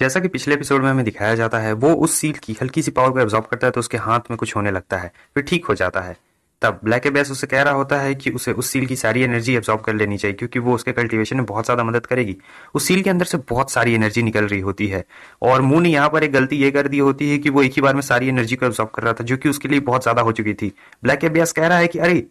जैसा कि पिछले एपिसोड में हमें दिखाया जाता है वो उस सील की हल्की सी पावर को एब्जॉर्ब करता है तो उसके हाथ में कुछ होने लगता है फिर ठीक हो जाता है तब ब्लैक एबेस उसे कह रहा होता है कि उसे उस सील की सारी एनर्जी एब्जॉर्ब कर लेनी चाहिए क्योंकि वो उसके कल्टीवेशन में बहुत ज़्यादा मदद करेगी उस सील के अंदर से बहुत सारी एनर्जी निकल रही होती है और मून ने यहाँ पर एक गलती ये कर दी होती है कि वो एक ही बार में सारी एनर्जी को एब्जॉर्ब कर रहा था जो कि उसके लिए बहुत ज़्यादा हो चुकी थी ब्लैक एबेस कह रहा है कि अरे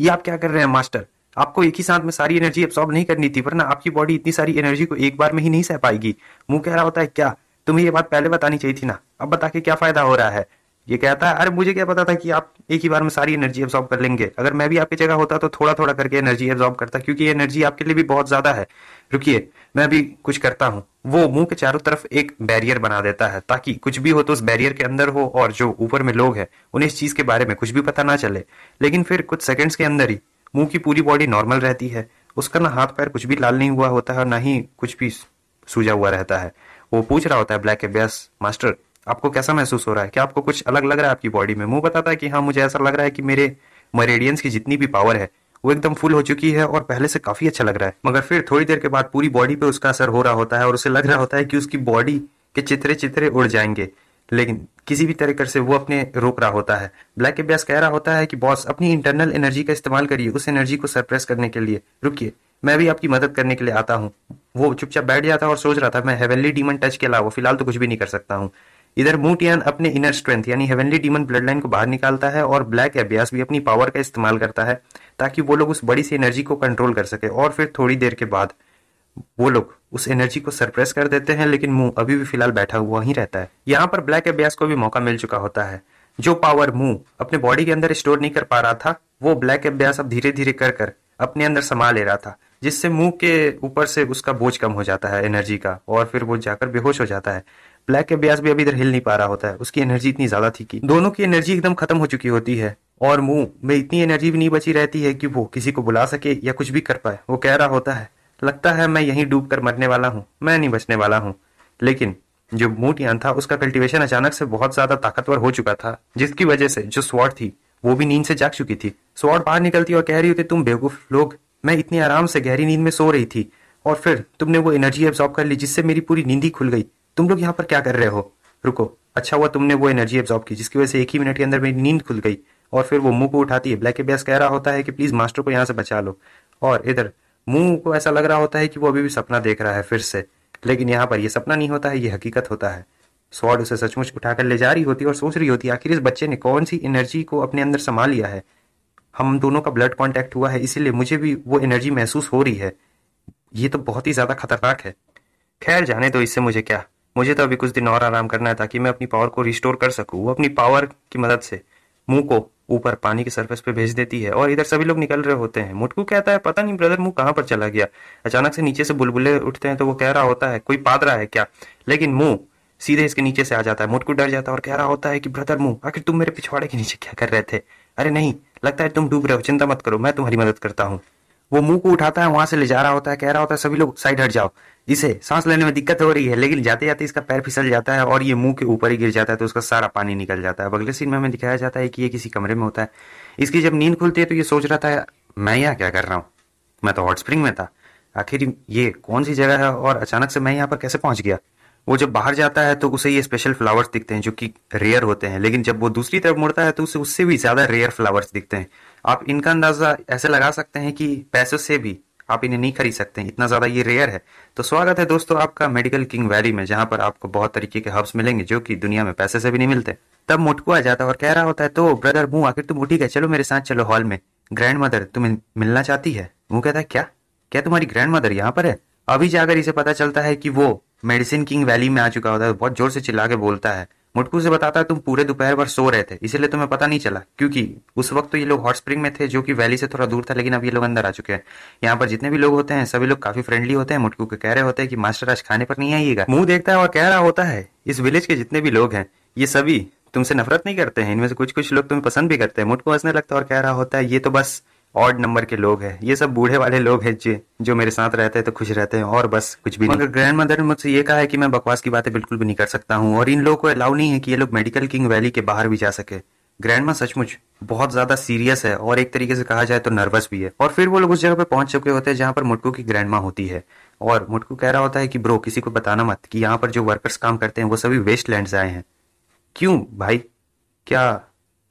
ये आप क्या कर रहे हैं मास्टर आपको एक ही साथ में सारी एनर्जी एब्सॉर्ब नहीं करनी थी वरना आपकी बॉडी इतनी सारी एनर्जी को एक बार में ही नहीं सह पाएगी मुंह कह रहा होता है क्या तुम्हें ये बात पहले बतानी चाहिए थी ना अब बता के क्या फायदा हो रहा है ये कहता है अरे मुझे क्या पता था कि आप एक ही बार में सारी एनर्जी एब्जॉर्ब कर लेंगे अगर मैं भी आपकी जगह होता तो थोड़ा थोड़ा करके एनर्जी एब्जॉर्ब करता क्योंकि ये एनर्जी आपके लिए भी बहुत ज्यादा है रुकिए मैं भी कुछ करता हूँ वो मुंह के चारों तरफ एक बैरियर बना देता है ताकि कुछ भी हो तो उस बैरियर के अंदर हो और जो ऊपर में लोग हैं उन्हें इस चीज के बारे में कुछ भी पता ना चले लेकिन फिर कुछ सेकेंड्स के अंदर ही मुंह की पूरी बॉडी नॉर्मल रहती है उसका ना हाथ पैर कुछ भी लाल नहीं हुआ होता है ना ही कुछ भी सूझा हुआ रहता है वो पूछ रहा होता है ब्लैक एबियस मास्टर आपको कैसा महसूस हो रहा है क्या आपको कुछ अलग लग रहा है आपकी बॉडी में मुंह बताता है कि हाँ मुझे ऐसा लग रहा है कि मेरे मरेडियंस की जितनी भी पावर है वो एकदम फुल हो चुकी है और पहले से काफी अच्छा लग रहा है मगर फिर थोड़ी देर के बाद पूरी बॉडी पे उसका असर हो रहा होता है और उसे लग रहा होता है कि उसकी बॉडी के चित्रे चित्रे उड़ जाएंगे लेकिन किसी भी तरीके से वो अपने रोक रहा होता है ब्लैक अभ्यास कह रहा होता है कि बॉस अपनी इंटरनल एनर्जी का इस्तेमाल करिए उस एनर्जी को सरप्रेस करने के लिए रुकिए मैं भी आपकी मदद करने के लिए आता हूँ वो चुपचाप बैठ जाता और सोच रहा था मैं हेवनली डीमन टच के अलावा फिलहाल तो कुछ भी नहीं कर सकता हूँ इधर मूटियान अपने इनर स्ट्रेंथ यानी हेवनली डीमन ब्लड लाइन को बाहर निकालता है और ब्लैक अभ्यास भी अपनी पावर का इस्तेमाल करता है ताकि वो लोग उस बड़ी सी एनर्जी को कंट्रोल कर सके और फिर थोड़ी देर के बाद वो लोग उस एनर्जी को सरप्रेस कर देते हैं लेकिन मुंह अभी भी फिलहाल बैठा हुआ ही रहता है यहाँ पर ब्लैक अभ्यास को भी मौका मिल चुका होता है जो पावर मुंह अपने बॉडी के अंदर स्टोर नहीं कर पा रहा था वो ब्लैक अभ्यास अब धीरे धीरे कर कर अपने अंदर समा ले रहा था जिससे मुंह के ऊपर से उसका बोझ कम हो जाता है एनर्जी का और फिर वो जाकर बेहोश हो जाता है ब्लैक अभ्यास भी अभी इधर हिल नहीं पा रहा होता है उसकी एनर्जी इतनी ज्यादा थी कि दोनों की एनर्जी एकदम खत्म हो चुकी होती है और मुंह में इतनी एनर्जी भी नहीं बची रहती है कि वो किसी को बुला सके या कुछ भी कर पाए वो कह रहा होता है लगता है मैं यहीं डूब कर मरने वाला हूँ मैं नहीं बचने वाला हूँ लेकिन जो मूट यान था उसका कल्टीवेशन अचानक से बहुत ज्यादा ताकतवर हो चुका था जिसकी वजह से जो स्वॉर्ड थी वो भी नींद से जाग चुकी थी स्वॉर्ड बाहर निकलती और कह रही होती तुम बेवकूफ लोग मैं इतनी आराम से गहरी नींद में सो रही थी और फिर तुमने वो एनर्जी एब्जॉर्ब कर ली जिससे मेरी पूरी नींद ही खुल गई तुम लोग यहाँ पर क्या कर रहे हो रुको अच्छा हुआ तुमने वो एनर्जी एब्जॉर्ब की जिसकी वजह से एक ही मिनट के अंदर मेरी नींद खुल गई और फिर वो मुंह को उठाती है ब्लैक एबियस कह रहा होता है कि प्लीज मास्टर को यहाँ से बचा लो और इधर मुंह को ऐसा लग रहा होता है कि वो अभी भी सपना देख रहा है फिर से लेकिन यहाँ पर यह सपना नहीं होता है ये हकीकत होता है स्वाड उसे सचमुच उठाकर ले जा रही होती है और सोच रही होती है आखिर इस बच्चे ने कौन सी एनर्जी को अपने अंदर संभाल लिया है हम दोनों का ब्लड कॉन्टैक्ट हुआ है इसीलिए मुझे भी वो एनर्जी महसूस हो रही है ये तो बहुत ही ज़्यादा खतरनाक है खैर जाने दो इससे मुझे क्या मुझे तो अभी कुछ दिन और आराम करना है ताकि मैं अपनी पावर को रिस्टोर कर सकूँ वो अपनी पावर की मदद से मुंह को ऊपर पानी के सरफेस पे भेज देती है और इधर सभी लोग निकल रहे होते हैं मुटकू कहता है पता नहीं ब्रदर मुंह कहाँ पर चला गया अचानक से नीचे से बुलबुले उठते हैं तो वो कह रहा होता है कोई पाद रहा है क्या लेकिन मुंह सीधे इसके नीचे से आ जाता है मुटकू डर जाता है और कह रहा होता है कि ब्रदर मुंह आखिर तुम मेरे पिछवाड़े के नीचे क्या कर रहे थे अरे नहीं लगता है तुम डूब रहे हो चिंता मत करो मैं तुम्हारी मदद करता हूँ वो मुंह को उठाता है वहां से ले जा रहा होता है कह रहा होता है सभी लोग साइड हट जाओ इसे सांस लेने में दिक्कत हो रही है लेकिन जाते जाते इसका पैर फिसल जाता है और ये मुंह के ऊपर ही गिर जाता है तो उसका सारा पानी निकल जाता है अगले सीन में हमें दिखाया जाता है कि ये किसी कमरे में होता है इसकी जब नींद खुलती है तो ये सोच रहा था मैं यहाँ क्या कर रहा हूँ मैं तो हॉट स्प्रिंग में था आखिर ये कौन सी जगह है और अचानक से मैं यहाँ पर कैसे पहुंच गया वो जब बाहर जाता है तो उसे ये स्पेशल फ्लावर्स दिखते हैं जो कि रेयर होते हैं लेकिन जब वो दूसरी तरफ मुड़ता है तो उसे उससे भी ज़्यादा रेयर फ्लावर्स दिखते हैं आप इनका अंदाज़ा ऐसे लगा सकते हैं कि पैसों से भी आप इन्हें नहीं खरीद सकते हैं इतना ज़्यादा ये रेयर है तो स्वागत है दोस्तों आपका मेडिकल किंग वैली में जहां पर आपको बहुत तरीके के हर्ब्स मिलेंगे जो कि दुनिया में पैसे से भी नहीं मिलते तब मोटकू आ जाता है और कह रहा होता है तो ब्रदर मुंह आखिर तुम तो उठी गए चलो मेरे साथ चलो हॉल में ग्रैंड मदर तुम्हें मिलना चाहती है मुंह कहता है क्या क्या तुम्हारी ग्रैंड मदर यहाँ पर है अभी जाकर इसे पता चलता है कि वो मेडिसिन किंग वैली में आ चुका होता है बहुत जोर से चिल्ला के बोलता है मुटकू से बताता है तुम पूरे दोपहर भर सो रहे थे इसीलिए तुम्हें पता नहीं चला क्योंकि उस वक्त तो ये लोग हॉट स्प्रिंग में थे जो कि वैली से थोड़ा दूर था लेकिन अब ये लोग अंदर आ चुके हैं यहाँ पर जितने भी लोग होते हैं सभी लोग काफी फ्रेंडली होते हैं मुटकू के कह रहे होते हैं कि मास्टर आज खाने पर नहीं आइएगा मुंह देखता है और कह रहा होता है इस विलेज के जितने भी लोग हैं ये सभी तुमसे नफरत नहीं करते हैं इनमें से कुछ कुछ लोग तुम्हें पसंद भी करते हैं मुटकू हंसने लगता है और कह रहा होता है ये तो बस ऑड नंबर के लोग हैं ये सब बूढ़े वाले लोग हैं जो जो मेरे साथ रहते हैं तो खुश रहते हैं और बस कुछ भी मगर ग्रैंड मदर ने मुझसे ये कहा है कि मैं बकवास की बातें बिल्कुल भी नहीं कर सकता हूँ और इन लोगों को अलाउ नहीं है कि ये लोग मेडिकल किंग वैली के बाहर भी जा सके ग्रैंड माँ सचमुच बहुत ज्यादा सीरियस है और एक तरीके से कहा जाए तो नर्वस भी है और फिर वो लोग उस जगह पे पहुंच चुके होते हैं जहाँ पर मुटकू की ग्रैंड माँ होती है और मुटकू कह रहा होता है कि ब्रो किसी को बताना मत कि यहाँ पर जो वर्कर्स काम करते हैं वो सभी वेस्ट लैंड आए हैं क्यों भाई क्या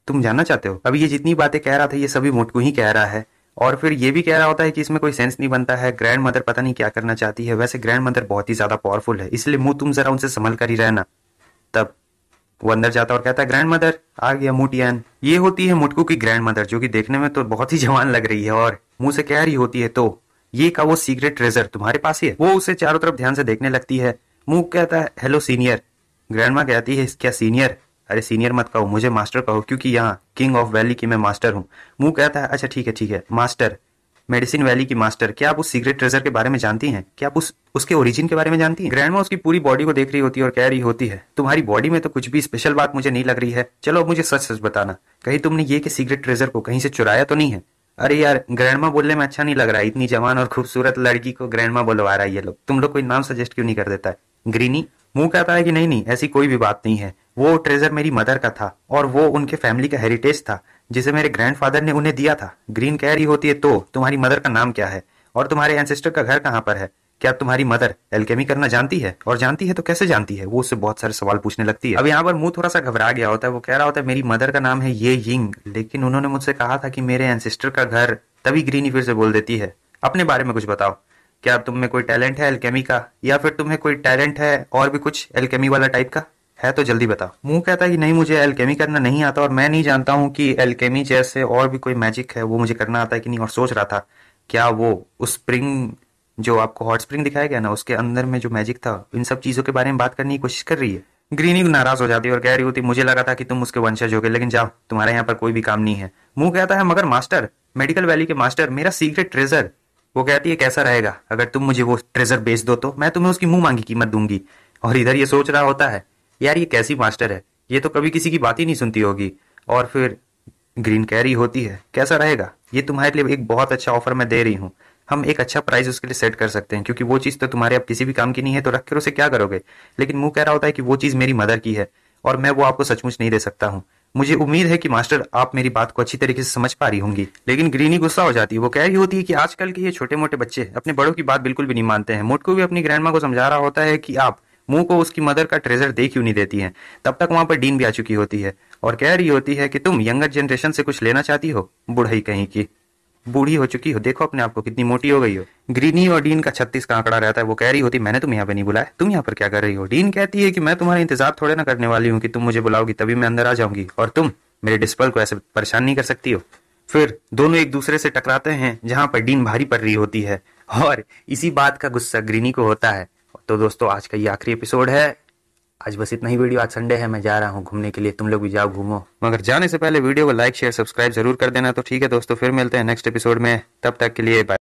तुम जानना चाहते हो अभी ये जितनी बातें कह रहा था ये सभी मोटकू ही कह रहा है और फिर ये भी कह रहा होता है कि इसमें कोई सेंस नहीं बनता है ग्रैंड मदर पता नहीं क्या करना चाहती है वैसे ग्रैंड मदर बहुत ही ज्यादा पावरफुल है इसलिए मुंह तुम जरा उनसे संभल कर ही रहना तब वो अंदर जाता और कहता है ग्रैंड मदर आ गया मोटियान ये होती है मुटकू की ग्रैंड मदर जो कि देखने में तो बहुत ही जवान लग रही है और मुंह से कह रही होती है तो ये का वो सीक्रेट ट्रेजर तुम्हारे पास ही है वो उसे चारों तरफ ध्यान से देखने लगती है मुंह कहता है हेलो सीनियर ग्रैंड कहती है क्या सीनियर अरे सीनियर मत कहो मुझे मास्टर कहो क्योंकि यहाँ किंग ऑफ वैली की मैं मास्टर हूँ मुंह कहता है अच्छा ठीक है ठीक है मास्टर मेडिसिन वैली की मास्टर क्या आप उस सीक्रेट ट्रेजर के बारे में जानती हैं क्या आप उस उसके ओरिजिन के बारे में जानती हैं ग्रैंडमा उसकी पूरी बॉडी को देख रही होती है और कह रही होती है तुम्हारी बॉडी में तो कुछ भी स्पेशल बात मुझे नहीं लग रही है चलो अब मुझे सच सच बताना कहीं तुमने ये कि सीक्रेट ट्रेजर को कहीं से चुराया तो नहीं है अरे यार ग्रैंड माँ बोलने में अच्छा नहीं लग रहा है इतनी जवान और खूबसूरत लड़की को ग्रैंड मा बोलवा रहा है ये लोग तुम लोग कोई नाम सजेस्ट क्यों नहीं कर देता है ग्रीनी मुंह कहता है कि नहीं नहीं ऐसी कोई भी बात नहीं है वो ट्रेजर मेरी मदर का था और वो उनके फैमिली का हेरिटेज था जिसे मेरे ग्रैंडफादर ने उन्हें दिया था ग्रीन कह रही होती है तो तुम्हारी मदर का नाम क्या है और तुम्हारे एंसेस्टर का घर कहाँ पर है क्या तुम्हारी मदर एल्केमी करना जानती है और जानती है तो कैसे जानती है वो उससे बहुत सारे सवाल पूछने लगती है अब यहाँ पर मुंह थोड़ा सा घबरा गया होता है वो कह रहा होता है मेरी मदर का नाम है ये यिंग लेकिन उन्होंने मुझसे कहा था कि मेरे एंसेस्टर का घर तभी ग्रीनी फिर से बोल देती है अपने बारे में कुछ बताओ क्या तुम्हें कोई टैलेंट है एल्केमी का या फिर तुम्हें कोई टैलेंट है और भी कुछ एल्केमी वाला टाइप का है तो जल्दी बता मुंह कहता है कि नहीं मुझे एलकेमी करना नहीं आता और मैं नहीं जानता हूँ कि एलकेमी जैसे और भी कोई मैजिक है वो मुझे करना आता है कि नहीं और सोच रहा था क्या वो उस स्प्रिंग जो आपको हॉट स्प्रिंग दिखाया गया ना उसके अंदर में जो मैजिक था इन सब चीज़ों के बारे में बात करने की कोशिश कर रही है ग्रीनी नाराज हो जाती है और कह रही होती मुझे लगा था कि तुम उसके वंशज हो गए लेकिन जाओ तुम्हारे यहाँ पर कोई भी काम नहीं है मुंह कहता है मगर मास्टर मेडिकल वैली के मास्टर मेरा सीक्रेट ट्रेजर वो कहती है कैसा रहेगा अगर तुम मुझे वो ट्रेजर बेच दो तो मैं तुम्हें उसकी मुंह मांगी कीमत दूंगी और इधर ये सोच रहा होता है यार ये कैसी मास्टर है ये तो कभी किसी की बात ही नहीं सुनती होगी और फिर ग्रीन कैरी होती है कैसा रहेगा ये तुम्हारे लिए एक बहुत अच्छा ऑफर मैं दे रही हूँ हम एक अच्छा प्राइस उसके लिए सेट कर सकते हैं क्योंकि वो चीज़ तो तुम्हारे अब किसी भी काम की नहीं है तो रख कर उसे क्या करोगे लेकिन मुंह कह रहा होता है कि वो चीज़ मेरी मदर की है और मैं वो आपको सचमुच नहीं दे सकता हूँ मुझे उम्मीद है कि मास्टर आप मेरी बात को अच्छी तरीके से समझ पा रही होंगी लेकिन ग्रीनी गुस्सा हो जाती है वो कह रही होती है कि आजकल के ये छोटे मोटे बच्चे अपने बड़ों की बात बिल्कुल भी नहीं मानते हैं मोटको भी अपनी ग्रैंडमा को समझा रहा होता है कि आप मुंह को उसकी मदर का ट्रेजर दे क्यों नहीं देती है तब तक वहां पर डीन भी आ चुकी होती है और कह रही होती है कि तुम यंगर जनरेशन से कुछ लेना चाहती हो बुढ़ई कहीं की बूढ़ी हो चुकी हो देखो अपने आप को कितनी मोटी हो गई हो ग्रीनी और डीन का छत्तीस का आंकड़ा रहता है वो कह रही होती मैंने तुम यहाँ पे नहीं बुलाया तुम यहाँ पर क्या कर रही हो डीन कहती है कि मैं तुम्हारा इंतजार थोड़े ना करने वाली हूँ कि तुम मुझे बुलाओगी तभी मैं अंदर आ जाऊंगी और तुम मेरे डिस्पल को ऐसे परेशान नहीं कर सकती हो फिर दोनों एक दूसरे से टकराते हैं जहां पर डीन भारी पड़ रही होती है और इसी बात का गुस्सा ग्रीनी को होता है तो दोस्तों आज का ये आखिरी एपिसोड है आज बस इतना ही वीडियो आज संडे है मैं जा रहा हूँ घूमने के लिए तुम लोग भी जाओ घूमो मगर जाने से पहले वीडियो को लाइक शेयर सब्सक्राइब जरूर कर देना तो ठीक है दोस्तों फिर मिलते हैं नेक्स्ट एपिसोड में तब तक के लिए बाय